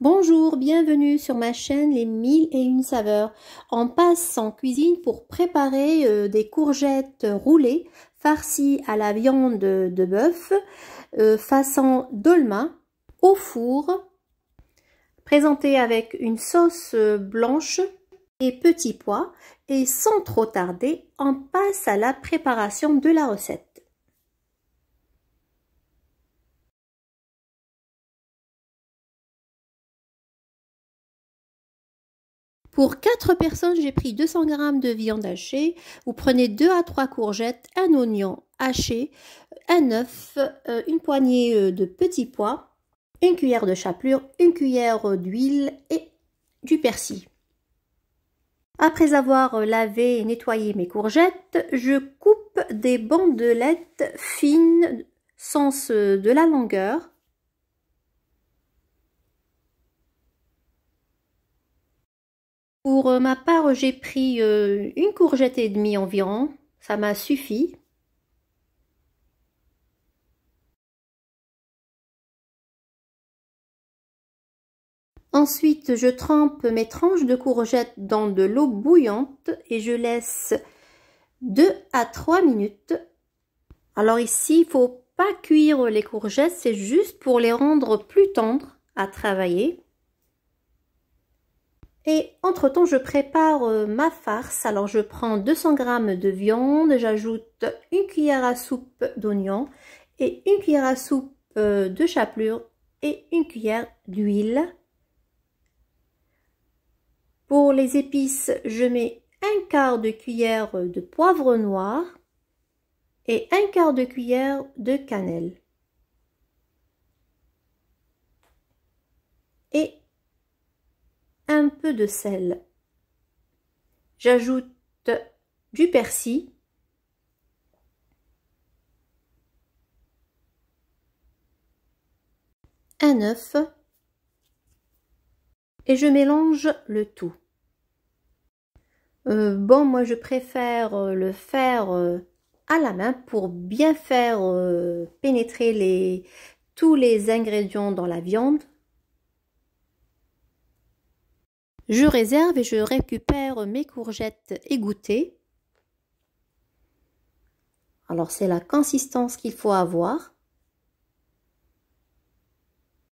Bonjour, bienvenue sur ma chaîne Les mille et une saveurs. On passe en cuisine pour préparer euh, des courgettes roulées farcies à la viande de bœuf euh, façon dolma au four présentées avec une sauce euh, blanche et petits pois et sans trop tarder, on passe à la préparation de la recette. Pour 4 personnes, j'ai pris 200 g de viande hachée. Vous prenez 2 à 3 courgettes, un oignon haché, un œuf, euh, une poignée euh, de petits pois, une cuillère de chapelure, une cuillère euh, d'huile et du persil. Après avoir lavé et nettoyé mes courgettes, je coupe des bandelettes fines sens de la longueur Pour euh, ma part, j'ai pris euh, une courgette et demie environ. Ça m'a suffi. Ensuite, je trempe mes tranches de courgettes dans de l'eau bouillante et je laisse 2 à 3 minutes. Alors ici, il faut pas cuire les courgettes, c'est juste pour les rendre plus tendres à travailler. Et entre-temps, je prépare euh, ma farce. Alors, je prends 200 g de viande, j'ajoute une cuillère à soupe d'oignon et une cuillère à soupe euh, de chapelure et une cuillère d'huile. Pour les épices, je mets un quart de cuillère de poivre noir et un quart de cuillère de cannelle. Et de sel. J'ajoute du persil. Un œuf et je mélange le tout. Euh, bon, moi je préfère euh, le faire euh, à la main pour bien faire pénétrer les, tous les ingrédients dans la viande. Je réserve et je récupère mes courgettes égouttées. Alors c'est la consistance qu'il faut avoir.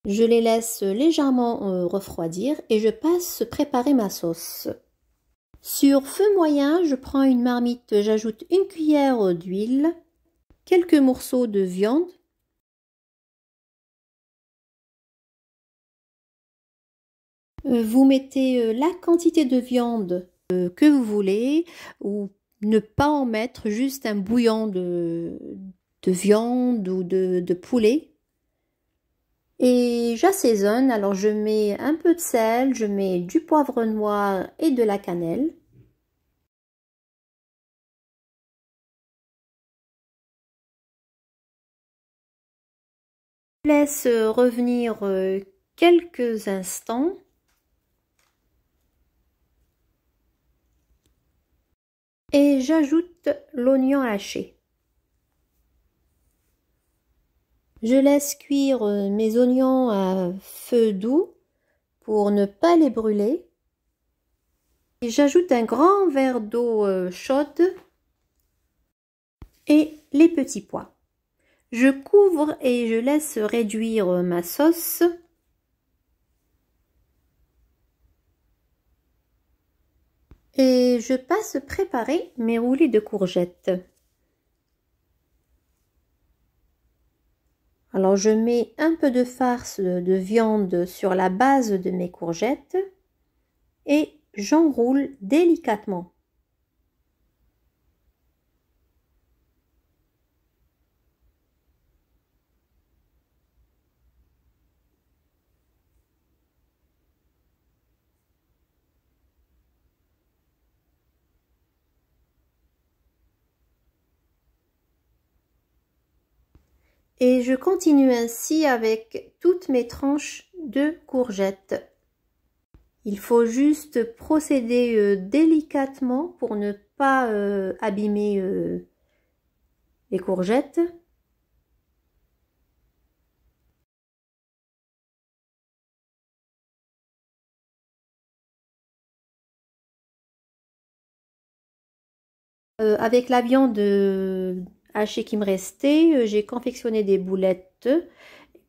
Je les laisse légèrement euh, refroidir et je passe préparer ma sauce. Sur feu moyen, je prends une marmite, j'ajoute une cuillère d'huile, quelques morceaux de viande Euh, vous mettez euh, la quantité de viande euh, que vous voulez ou ne pas en mettre juste un bouillon de, viande ou de, de poulet. Et j'assaisonne, alors je mets un peu de sel, je mets du poivre noir et de la cannelle. laisse revenir quelques instants Et j'ajoute l'oignon haché. Je laisse cuire euh, mes oignons à feu doux pour ne pas les brûler. Et j'ajoute un grand verre d'eau euh, chaude et les petits pois. Je couvre et je laisse réduire euh, ma sauce et je passe préparer mes roulis de courgettes. Alors je mets un peu de farce de viande sur la base de mes courgettes et j'enroule délicatement. Et je continue ainsi avec toutes mes tranches de courgettes. Il faut juste procéder euh, délicatement pour ne pas euh, abîmer euh, les courgettes. avec la viande qui me restait euh, j'ai confectionné des boulettes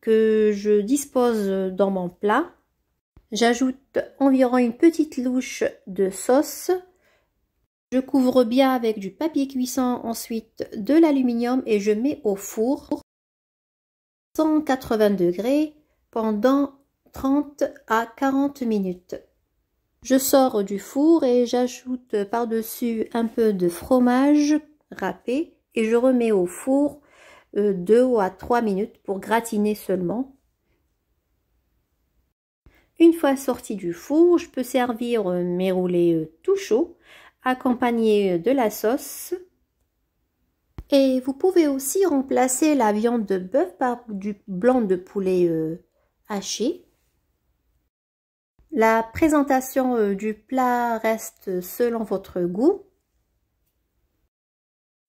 que je dispose dans mon plat. J'ajoute environ une petite louche de sauce. Je couvre bien avec du papier cuisson, ensuite de l'aluminium et je mets au four 180 degrés pendant 30 à 40 minutes. Je sors du four et j'ajoute par-dessus un peu de fromage râpé et je remets au four 2 euh, à 3 minutes pour gratiner seulement. Une fois sorti du four, je peux servir euh, mes roulés euh, tout chauds, accompagnés de la sauce. Et vous pouvez aussi remplacer la viande de bœuf par du blanc de poulet haché. La présentation du plat reste selon votre goût.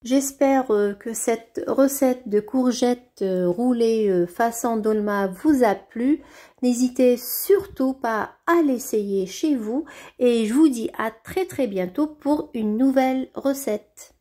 J'espère euh, que cette recette de courgettes euh, roulées euh, façon dolma vous a plu. N'hésitez surtout pas à l'essayer chez vous et je vous dis à très très bientôt pour une nouvelle recette.